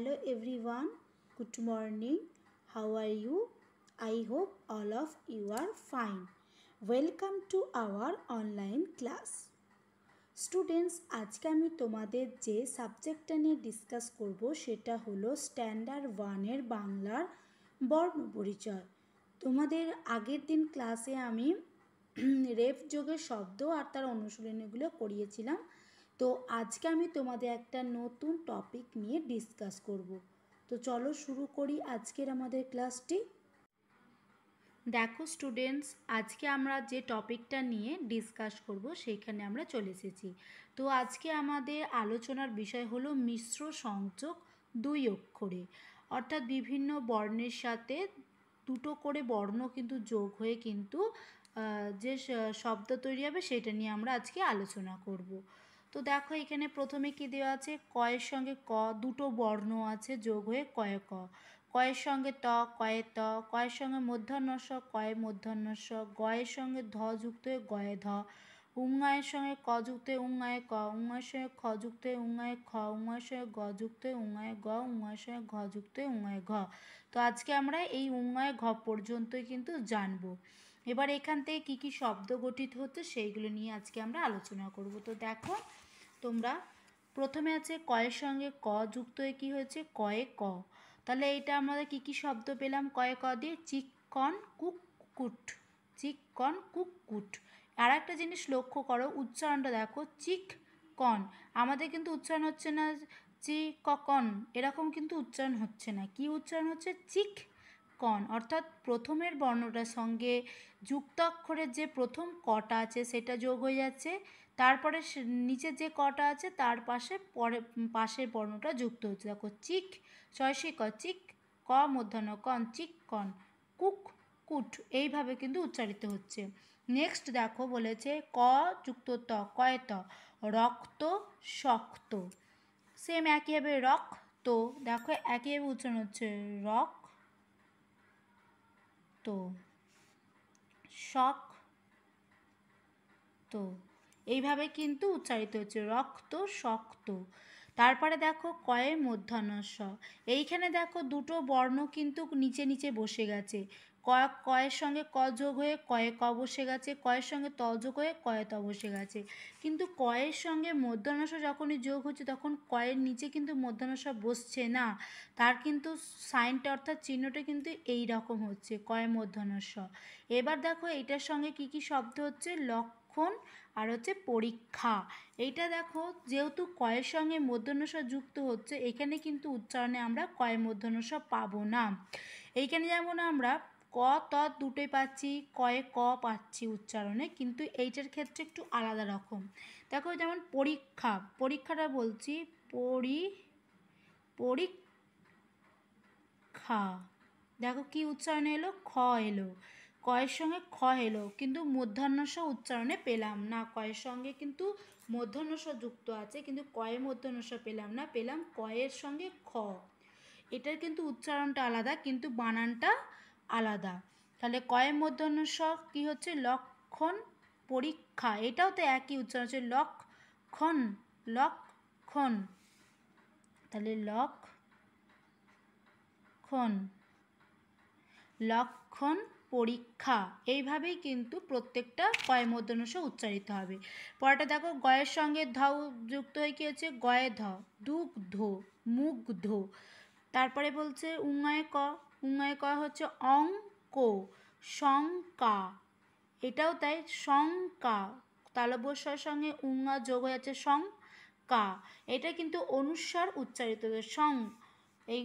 Hello everyone good morning how are you I hope all of you are fine welcome to our online class students আজকে আমি তোমাদের যে সাবজেক্টটা নিয়ে discuss করব সেটা হলো স্ট্যান্ডার্ড ওয়ানের বাংলার বর্ণ পরিচয় তোমাদের আগের দিন ক্লাসে আমি রেপ যোগের শব্দ আর তার অনুশীলনীগুলো করিয়েছিলাম তো আজকে আমি তোমাদের একটা নতুন টপিক নিয়ে ডিসকাস করব তো চলো শুরু করি আজকের আমাদের ক্লাসটি দেখো স্টুডেন্টস আজকে আমরা যে টপিকটা নিয়ে ডিসকাস করব সেইখানে আমরা চলে এসেছি তো আজকে আমাদের আলোচনার বিষয় হলো মিশ্র সংযোগ দুই অক্ষরে অর্থাৎ বিভিন্ন বর্ণের সাথে দুটো করে বর্ণ কিন্তু যোগ হয়ে কিন্তু যে শব্দ তৈরি হবে সেটা নিয়ে আমরা আজকে আলোচনা করব তো দেখো এখানে প্রথমে কি দেওয়া আছে কয়ের সঙ্গে ক দুটো বর্ণ আছে যোগ হয়ে কয়ে ক কয়ের সঙ্গে ত কয়ে ত কয়ের সঙ্গে মধ্যাহ্নস কয়ে মধ্যাহ্নস গয়ের সঙ্গে ধ যুক্ত হয়ে গয়ে ধ উঙ্গায়ের সঙ্গে ক যুক্ত হয়ে উঙ্গায়ে ক উঙ্গায়ের সঙ্গে খ যুক্ত হয়ে উঙ্গায়ে খ উঙ্গায়ের সঙ্গে গ যুক্ত হয়ে উঙ্গায়ে গ উঙ্গায়ের সঙ্গে ঘ যুক্ত হয়ে উঙ্গায়ে ঘ তো আজকে আমরা এই উঙ্গায়ে ঘ পর্যন্তই কিন্তু জানবো এবার এখান থেকে কি কি শব্দ গঠিত হচ্ছে সেইগুলো নিয়ে আজকে আমরা আলোচনা করব তো দেখো তোমরা প্রথমে আছে কয়ের সঙ্গে ক যুক্ত হয়ে কী হয়েছে কয়ে ক তাহলে এইটা আমরা কি কি শব্দ পেলাম কয়ে ক দিয়ে চিকন কুককুট চিকন কুককুট আর একটা জিনিস লক্ষ্য করো উচ্চারণটা দেখো চিক কন আমাদের কিন্তু উচ্চারণ হচ্ছে না চি ককন এরকম কিন্তু উচ্চারণ হচ্ছে না কি উচ্চারণ হচ্ছে চিক কন অর্থাৎ প্রথমের বর্ণটার সঙ্গে যুক্তাক্ষরের যে প্রথম কটা আছে সেটা যোগ হয়ে যাচ্ছে তারপরে নিচে যে কটা আছে তার পাশে পরে পাশের বর্ণটা যুক্ত হচ্ছে দেখো চিক ছয়শি ক চিক ক মধ্যাহ্ন কন চিক কন কুক কুট এইভাবে কিন্তু উচ্চারিত হচ্ছে নেক্সট দেখো বলেছে ক যুক্ত ত কয় ত রক্ত শক্ত সেম একইভাবে রক তো দেখো একইভাবে উচ্চারণ হচ্ছে রক তো শক তো এইভাবে কিন্তু উচ্চারিত হচ্ছে রক্ত শক্ত তারপরে দেখো কয়ের মধ্যাহ্নস্ব এইখানে দেখো দুটো বর্ণ কিন্তু নিচে নিচে বসে গেছে কয়েক কয়ের সঙ্গে ক যোগ হয়ে কয়েক ক বসে গেছে কয়ের সঙ্গে ত যোগ হয়ে কয়ে ত বসে গেছে কিন্তু কয়ের সঙ্গে মধ্যাহ্নস যখনই যোগ হচ্ছে তখন কয়ের নিচে কিন্তু মধ্যাহ্নস বসছে না তার কিন্তু সাইনটা অর্থাৎ চিহ্নটা কিন্তু এই রকম হচ্ছে কয়ে মধ্যাহ্নস এবার দেখো এটার সঙ্গে কি কি শব্দ হচ্ছে লক্ষণ আর হচ্ছে পরীক্ষা এইটা দেখো যেহেতু কয়ের সঙ্গে মধ্যনসা যুক্ত হচ্ছে এখানে কিন্তু উচ্চারণে আমরা কয় মধ্যনসা পাবো না এইখানে যেমন আমরা ক ত দুটোই পাচ্ছি কয়ে ক পাচ্ছি উচ্চারণে কিন্তু এইটার ক্ষেত্রে একটু আলাদা রকম দেখো যেমন পরীক্ষা পরীক্ষাটা বলছি পরি পরীক্ষা দেখো কি উচ্চারণে এলো খ এলো কয়ের সঙ্গে খ এলো কিন্তু মধ্যাহ্নস উচ্চারণে পেলাম না কয়ের সঙ্গে কিন্তু মধ্যাহ্নস যুক্ত আছে কিন্তু কয়ে মধ্যাহ্নস পেলাম না পেলাম কয়ের সঙ্গে খ এটার কিন্তু উচ্চারণটা আলাদা কিন্তু বানানটা আলাদা তাহলে কয়ের মধ্যাহ্নস কী হচ্ছে লক্ষণ পরীক্ষা এটাও তো একই উচ্চারণ হচ্ছে লক্ষণ লক্ষণ তাহলে লক্ষণ লক্ষণ পরীক্ষা এইভাবেই কিন্তু প্রত্যেকটা গয় মধ্যনস উচ্চারিত হবে পরেটা দেখো গয়ের সঙ্গে ধ যুক্ত হয়ে কী হচ্ছে গয়ে ধ দুগ্ধ মুগ্ধ তারপরে বলছে উঙায় ক উঙায় ক হচ্ছে অঙ্ক শঙ্কা এটাও তাই শঙ্কা তালব্যস্বর সঙ্গে উঙ্গা যোগ হয়ে যাচ্ছে শং কা এটা কিন্তু অনুস্বর উচ্চারিত শং এই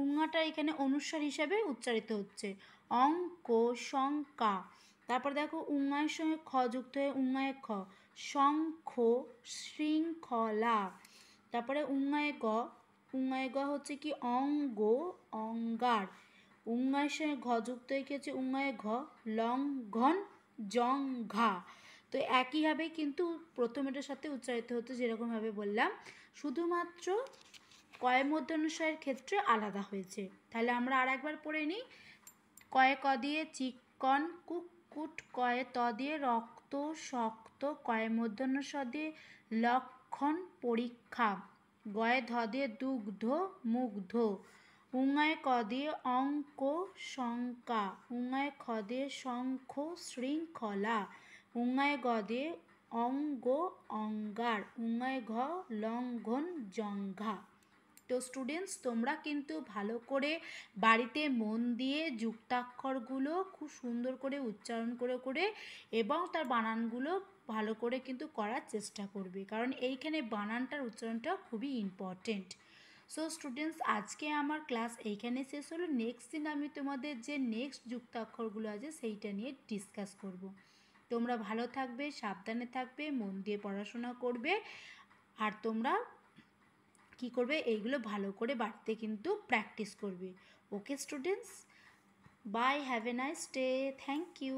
উঙ্গাটা এখানে অনুস্বার হিসাবে উচ্চারিত হচ্ছে অঙ্ক শঙ্কা তারপর দেখো উঙ্গায়ের সঙ্গে খ যুক্ত হয়ে উঙ্গায় খ শঙ্খ শৃঙ্খলা তারপরে উঙ্গায় গ উঙ্গায় গ হচ্ছে কি অঙ্গ অঙ্গার উঙ্গায়ের সঙ্গে ঘ যুক্ত হয়ে কি হচ্ছে উঙ্গায় ঘ লঙ্ঘন জঙ্ঘা তো একইভাবে কিন্তু প্রথমেটার সাথে উচ্চারিত হতো যেরকমভাবে বললাম শুধুমাত্র কয় মধ্যানুসারের ক্ষেত্রে আলাদা হয়েছে তাহলে আমরা আর একবার পড়ে নিই কয়ে ক দিয়ে চিকন কুকুট কয়ে ত দিয়ে রক্ত শক্ত কয়ে মধ্যাহ্ন স দিয়ে লক্ষণ পরীক্ষা গয়ে ধ দিয়ে দুগ্ধ মুগ্ধ উঙায় ক দিয়ে অঙ্ক শঙ্কা উঙায় খ দিয়ে শঙ্খ শৃঙ্খলা উঙায় গ দিয়ে অঙ্গ অঙ্গার উঙায় ঘ লঙ্ঘন জঙ্ঘা তো স্টুডেন্টস তোমরা কিন্তু ভালো করে বাড়িতে মন দিয়ে যুক্তাক্ষরগুলো খুব সুন্দর করে উচ্চারণ করে করে এবং তার বানানগুলো ভালো করে কিন্তু করার চেষ্টা করবে কারণ এইখানে বানানটার উচ্চারণটা খুবই ইম্পর্টেন্ট সো স্টুডেন্টস আজকে আমার ক্লাস এইখানে শেষ হলো নেক্সট দিন আমি তোমাদের যে নেক্সট যুক্তাক্ষরগুলো আছে সেইটা নিয়ে ডিসকাস করব। তোমরা ভালো থাকবে সাবধানে থাকবে মন দিয়ে পড়াশোনা করবে আর তোমরা কি করবে এইগুলো ভালো করে বাড়তে কিন্তু প্র্যাকটিস করবে okay students bye have a nice day thank you